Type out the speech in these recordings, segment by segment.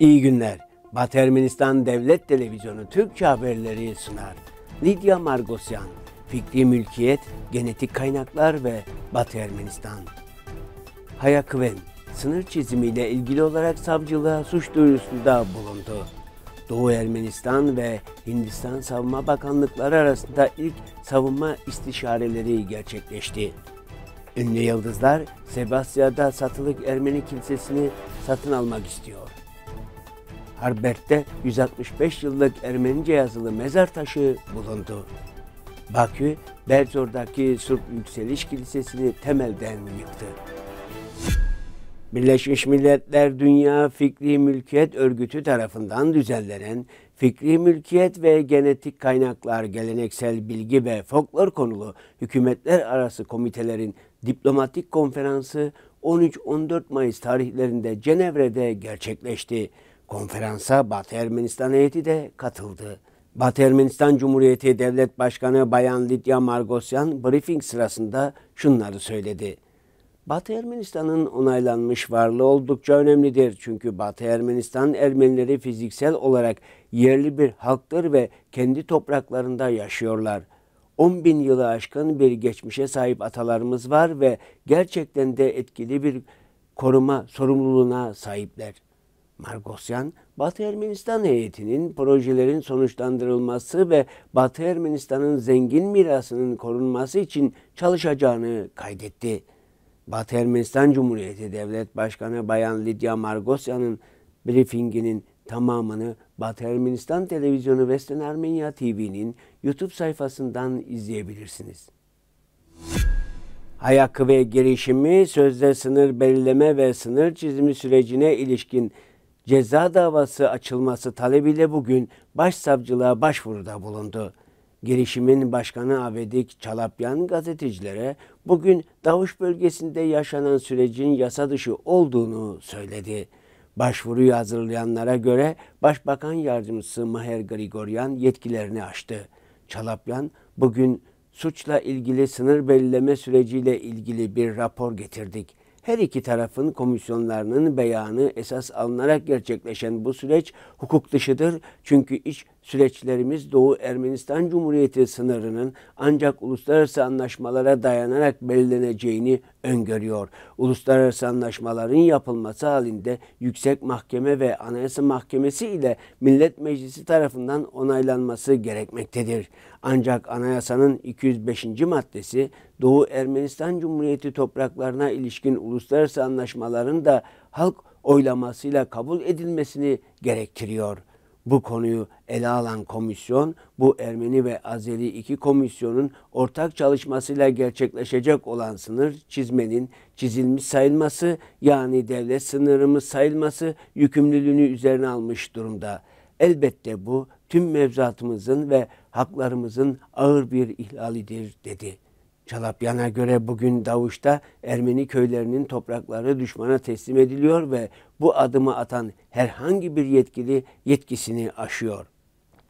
İyi günler. Batı Ermenistan Devlet Televizyonu Türkçe haberleri sunar. Lidya Margosyan, Fikri Mülkiyet, Genetik Kaynaklar ve Batı Ermenistan. Hayakven, sınır çizimiyle ilgili olarak savcılığa suç duyurusunda bulundu. Doğu Ermenistan ve Hindistan Savunma Bakanlıkları arasında ilk savunma istişareleri gerçekleşti. Ünlü yıldızlar Sebastya'da satılık Ermeni kilisesini satın almak istiyor. Harbert'te 165 yıllık Ermenice yazılı mezar taşı bulundu. Bakü, Belzor'daki Sırp Yükseliş Kilisesi'ni temelden yıktı. Birleşmiş Milletler Dünya Fikri Mülkiyet Örgütü tarafından düzenlenen Fikri Mülkiyet ve Genetik Kaynaklar Geleneksel Bilgi ve Folklor konulu hükümetler arası komitelerin diplomatik konferansı 13-14 Mayıs tarihlerinde Cenevre'de gerçekleşti. Konferansa Batı Ermenistan heyeti de katıldı. Batı Ermenistan Cumhuriyeti Devlet Başkanı Bayan Lidya Margosyan briefing sırasında şunları söyledi. Batı Ermenistan'ın onaylanmış varlığı oldukça önemlidir. Çünkü Batı Ermenistan Ermenileri fiziksel olarak yerli bir halktır ve kendi topraklarında yaşıyorlar. 10 bin yılı aşkın bir geçmişe sahip atalarımız var ve gerçekten de etkili bir koruma sorumluluğuna sahipler.'' Margosyan, Batı Ermenistan heyetinin projelerin sonuçlandırılması ve Batı Ermenistan'ın zengin mirasının korunması için çalışacağını kaydetti. Batı Ermenistan Cumhuriyeti Devlet Başkanı Bayan Lidya Margosyan'ın briefinginin tamamını Batı Ermenistan Televizyonu Western Armenia TV'nin YouTube sayfasından izleyebilirsiniz. Hay ve girişimi sözde sınır belirleme ve sınır çizimi sürecine ilişkin ceza davası açılması talebiyle bugün başsavcılığa başvuruda bulundu. Girişimin başkanı Avedik Çalapyan gazetecilere bugün Davuş bölgesinde yaşanan sürecin yasa dışı olduğunu söyledi. Başvuruyu hazırlayanlara göre Başbakan Yardımcısı Maher Grigoryan yetkilerini açtı. Çalapyan bugün suçla ilgili sınır belirleme süreciyle ilgili bir rapor getirdik her iki tarafın komisyonlarının beyanı esas alınarak gerçekleşen bu süreç hukuk dışıdır. Çünkü iç süreçlerimiz Doğu Ermenistan Cumhuriyeti sınırının ancak uluslararası anlaşmalara dayanarak belirleneceğini öngörüyor. Uluslararası anlaşmaların yapılması halinde Yüksek Mahkeme ve Anayasa Mahkemesi ile Millet Meclisi tarafından onaylanması gerekmektedir. Ancak anayasanın 205. maddesi Doğu Ermenistan Cumhuriyeti topraklarına ilişkin uluslararası anlaşmaların da halk oylamasıyla kabul edilmesini gerektiriyor bu konuyu ele alan komisyon bu Ermeni ve Azeri iki komisyonun ortak çalışmasıyla gerçekleşecek olan sınır çizmenin çizilmiş sayılması yani devlet sınırımız sayılması yükümlülüğünü üzerine almış durumda. Elbette bu tüm mevzuatımızın ve haklarımızın ağır bir ihlalidir dedi. Çalapyan'a göre bugün Davuş'ta Ermeni köylerinin toprakları düşmana teslim ediliyor ve bu adımı atan herhangi bir yetkili yetkisini aşıyor.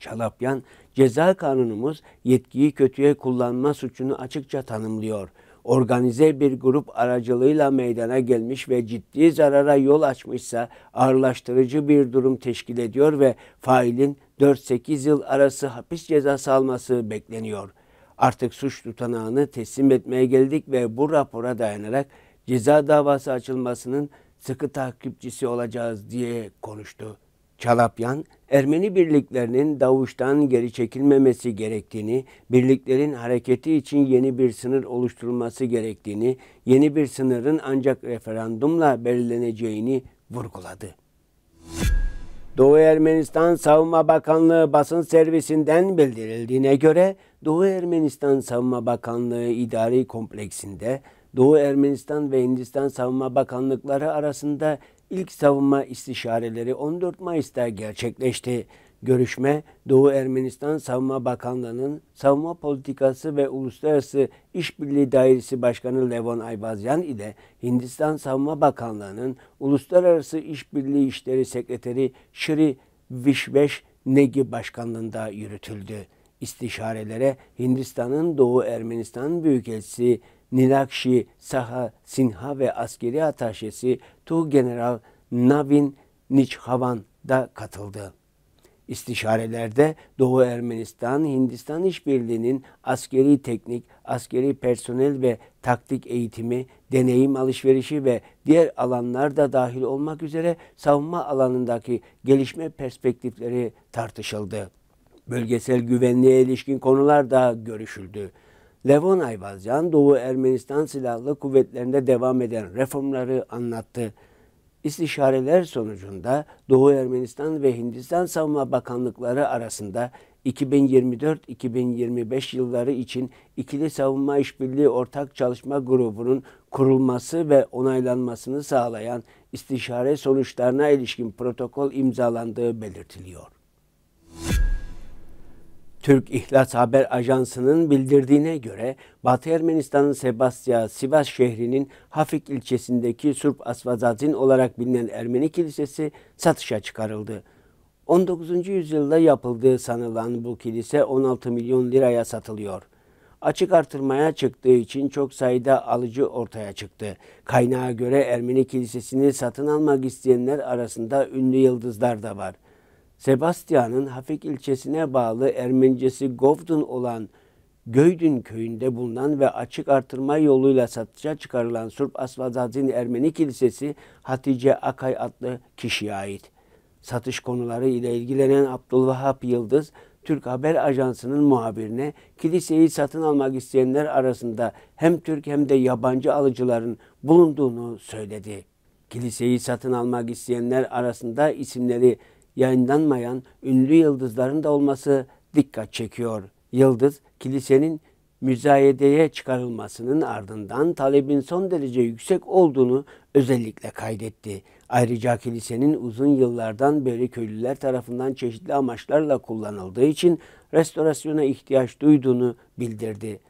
Çalapyan, ceza kanunumuz yetkiyi kötüye kullanma suçunu açıkça tanımlıyor. Organize bir grup aracılığıyla meydana gelmiş ve ciddi zarara yol açmışsa ağırlaştırıcı bir durum teşkil ediyor ve failin 4-8 yıl arası hapis cezası alması bekleniyor.'' artık suç tutanağını teslim etmeye geldik ve bu rapora dayanarak ceza davası açılmasının sıkı takipçisi olacağız diye konuştu. Çalapyan, Ermeni birliklerinin Davuş'tan geri çekilmemesi gerektiğini, birliklerin hareketi için yeni bir sınır oluşturulması gerektiğini, yeni bir sınırın ancak referandumla belirleneceğini vurguladı. Doğu Ermenistan Savunma Bakanlığı basın servisinden bildirildiğine göre Doğu Ermenistan Savunma Bakanlığı idari Kompleksinde Doğu Ermenistan ve Hindistan Savunma Bakanlıkları arasında ilk savunma istişareleri 14 Mayıs'ta gerçekleşti görüşme Doğu Ermenistan Savunma Bakanlığı'nın Savunma Politikası ve Uluslararası İşbirliği Dairesi Başkanı Levon Ayvazyan ile Hindistan Savunma Bakanlığı'nın Uluslararası İşbirliği İşleri Sekreteri Shri Vishvesh Negi başkanlığında yürütüldü. İstişarelere Hindistan'ın Doğu Ermenistan Büyükelçisi Nilakşi Saha Sinha ve askeri ataşesi Tu General Navin Nichavan da katıldı istişarelerde Doğu Ermenistan, Hindistan işbirliğinin askeri teknik, askeri personel ve taktik eğitimi, deneyim alışverişi ve diğer alanlar da dahil olmak üzere savunma alanındaki gelişme perspektifleri tartışıldı. Bölgesel güvenliğe ilişkin konular da görüşüldü. Levon Ayvazyan, Doğu Ermenistan Silahlı Kuvvetlerinde devam eden reformları anlattı istişareler sonucunda Doğu Ermenistan ve Hindistan Savunma Bakanlıkları arasında 2024-2025 yılları için ikili savunma işbirliği ortak çalışma grubunun kurulması ve onaylanmasını sağlayan istişare sonuçlarına ilişkin protokol imzalandığı belirtiliyor. Türk İhlas Haber Ajansı'nın bildirdiğine göre Batı Ermenistan'ın Sebastya, Sivas şehrinin Hafik ilçesindeki Surp Asvazazin olarak bilinen Ermeni kilisesi satışa çıkarıldı. 19. yüzyılda yapıldığı sanılan bu kilise 16 milyon liraya satılıyor. Açık artırmaya çıktığı için çok sayıda alıcı ortaya çıktı. Kaynağa göre Ermeni kilisesini satın almak isteyenler arasında ünlü yıldızlar da var. Sebastia'nın Hafik ilçesine bağlı Ermencesi Govdun olan Göydün köyünde bulunan ve açık artırma yoluyla satışa çıkarılan Surp Asvazadin Ermeni Kilisesi Hatice Akay adlı kişiye ait. Satış konuları ile ilgilenen Abdülvahap Yıldız, Türk Haber Ajansı'nın muhabirine kiliseyi satın almak isteyenler arasında hem Türk hem de yabancı alıcıların bulunduğunu söyledi. Kiliseyi satın almak isteyenler arasında isimleri yayınlanmayan ünlü yıldızların da olması dikkat çekiyor. Yıldız, kilisenin müzayedeye çıkarılmasının ardından talebin son derece yüksek olduğunu özellikle kaydetti. Ayrıca kilisenin uzun yıllardan beri köylüler tarafından çeşitli amaçlarla kullanıldığı için restorasyona ihtiyaç duyduğunu bildirdi.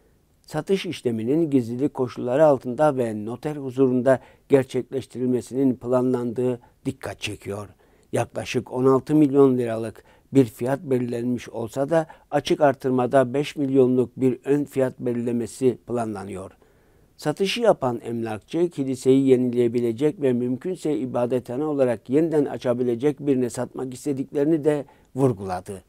Satış işleminin gizlilik koşulları altında ve noter huzurunda gerçekleştirilmesinin planlandığı dikkat çekiyor.'' yaklaşık 16 milyon liralık bir fiyat belirlenmiş olsa da açık artırmada 5 milyonluk bir ön fiyat belirlemesi planlanıyor. Satışı yapan emlakçı kiliseyi yenileyebilecek ve mümkünse ibadethane olarak yeniden açabilecek birine satmak istediklerini de vurguladı.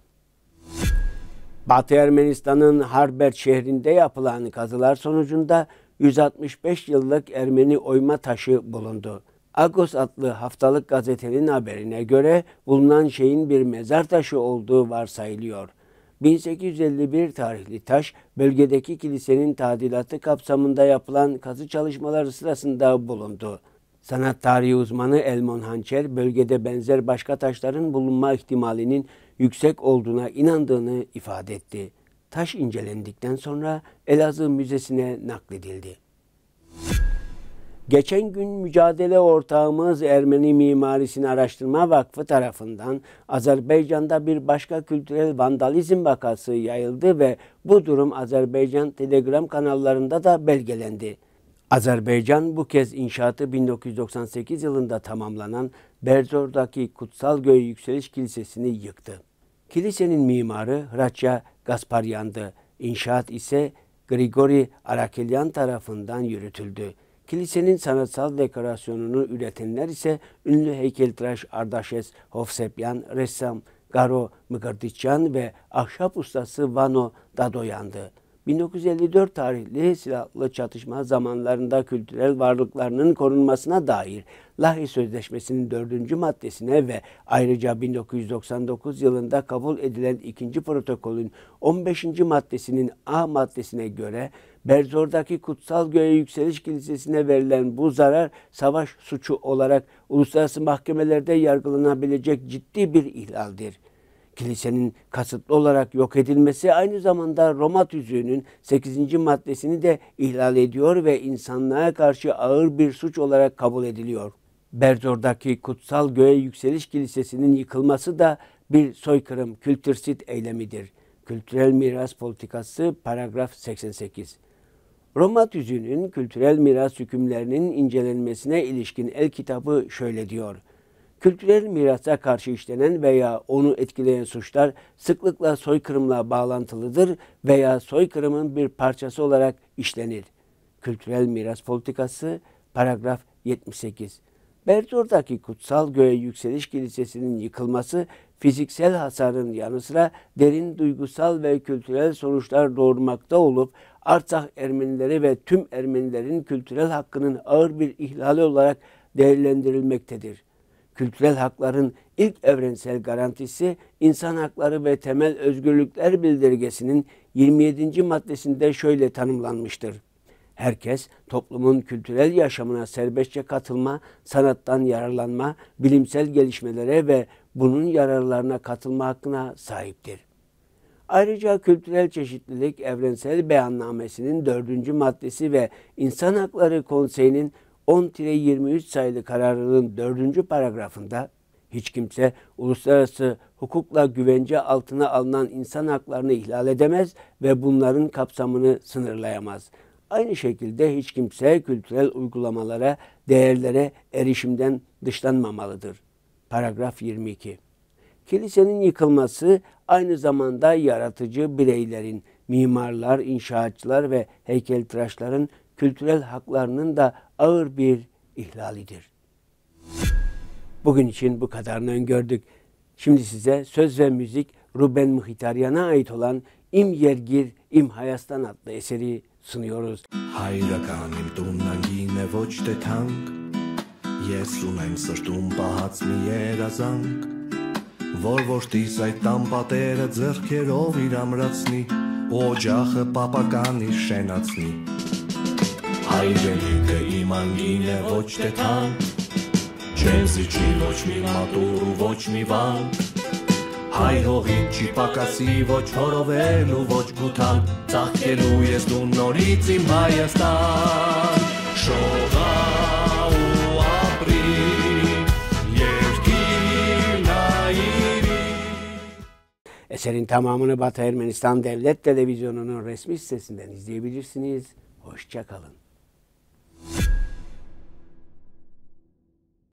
Batı Ermenistan'ın Harbert şehrinde yapılan kazılar sonucunda 165 yıllık Ermeni oyma taşı bulundu. Agos adlı haftalık gazetenin haberine göre bulunan şeyin bir mezar taşı olduğu varsayılıyor. 1851 tarihli taş bölgedeki kilisenin tadilatı kapsamında yapılan kazı çalışmaları sırasında bulundu. Sanat tarihi uzmanı Elmon Hançer bölgede benzer başka taşların bulunma ihtimalinin yüksek olduğuna inandığını ifade etti. Taş incelendikten sonra Elazığ Müzesi'ne nakledildi. Geçen gün mücadele ortağımız Ermeni Mimarisini Araştırma Vakfı tarafından Azerbaycan'da bir başka kültürel vandalizm vakası yayıldı ve bu durum Azerbaycan Telegram kanallarında da belgelendi. Azerbaycan bu kez inşaatı 1998 yılında tamamlanan Berzor'daki Kutsal Göğe Yükseliş Kilisesi'ni yıktı. Kilisenin mimarı Hraçya Gasparyan'dı. İnşaat ise Grigori Arakelyan tarafından yürütüldü. Kilisenin sanatsal dekorasyonunu üretenler ise ünlü heykeltıraş Ardaşes Hofsepyan, ressam Garo Mıkırdiçyan ve ahşap ustası Vano Dadoyan'dı. 1954 tarihli silahlı çatışma zamanlarında kültürel varlıklarının korunmasına dair Lahey Sözleşmesi'nin dördüncü maddesine ve ayrıca 1999 yılında kabul edilen ikinci protokolün 15. maddesinin A maddesine göre Berzor'daki Kutsal Göğe Yükseliş Kilisesi'ne verilen bu zarar savaş suçu olarak uluslararası mahkemelerde yargılanabilecek ciddi bir ihlaldir kilisenin kasıtlı olarak yok edilmesi aynı zamanda Roma tüzüğünün 8. maddesini de ihlal ediyor ve insanlığa karşı ağır bir suç olarak kabul ediliyor. Berzor'daki Kutsal Göğe Yükseliş Kilisesi'nin yıkılması da bir soykırım, kültür sit eylemidir. Kültürel Miras Politikası paragraf 88. Roma tüzüğünün kültürel miras hükümlerinin incelenmesine ilişkin el kitabı şöyle diyor. Kültürel mirasa karşı işlenen veya onu etkileyen suçlar sıklıkla soykırımla bağlantılıdır veya soykırımın bir parçası olarak işlenir. Kültürel miras politikası paragraf 78. Berzor'daki Kutsal Göğe Yükseliş Kilisesi'nin yıkılması fiziksel hasarın yanı sıra derin duygusal ve kültürel sonuçlar doğurmakta olup Artsakh Ermenileri ve tüm Ermenilerin kültürel hakkının ağır bir ihlali olarak değerlendirilmektedir. Kültürel hakların ilk evrensel garantisi İnsan Hakları ve Temel Özgürlükler Bildirgesi'nin 27. maddesinde şöyle tanımlanmıştır. Herkes toplumun kültürel yaşamına serbestçe katılma, sanattan yararlanma, bilimsel gelişmelere ve bunun yararlarına katılma hakkına sahiptir. Ayrıca kültürel çeşitlilik evrensel beyannamesinin dördüncü maddesi ve İnsan Hakları Konseyi'nin 10-23 sayılı kararının 4. paragrafında hiç kimse uluslararası hukukla güvence altına alınan insan haklarını ihlal edemez ve bunların kapsamını sınırlayamaz. Aynı şekilde hiç kimse kültürel uygulamalara, değerlere erişimden dışlanmamalıdır. Paragraf 22. Kilisenin yıkılması aynı zamanda yaratıcı bireylerin, mimarlar, inşaatçılar ve heykeltıraşların kültürel haklarının da ağır bir ihlalidir. Bugün için bu kadarını öngördük. Şimdi size söz ve müzik Ruben Mıhitaryan'a ait olan İm Yergir İm Hayastan adlı eseri sunuyoruz. Հայրական իմ տուննագին է ոչ թե թանկ, ես ունեմ սրտում պահած մի երազանք, որ որդիս այդ տան պատերը ձեռքերով իր ամրացնի, օջախը պապականի շենացնի, Հայրենիքը իմ անգին է ոչ թե թանկ Չենսիչի ոչ մի մատուր ու ոչ մի վանք Հայ հողին չի պակասի ոչ հորովել ու ոչ գութան Ծաղկելու ես դու նորից իմ Հայաստան Շողա ու ապրի երկիր nairi Eserin tamamını Batı Ermenistan Devlet Televizyonu'nun resmi sitesinden izleyebilirsiniz. Hoşçakalın.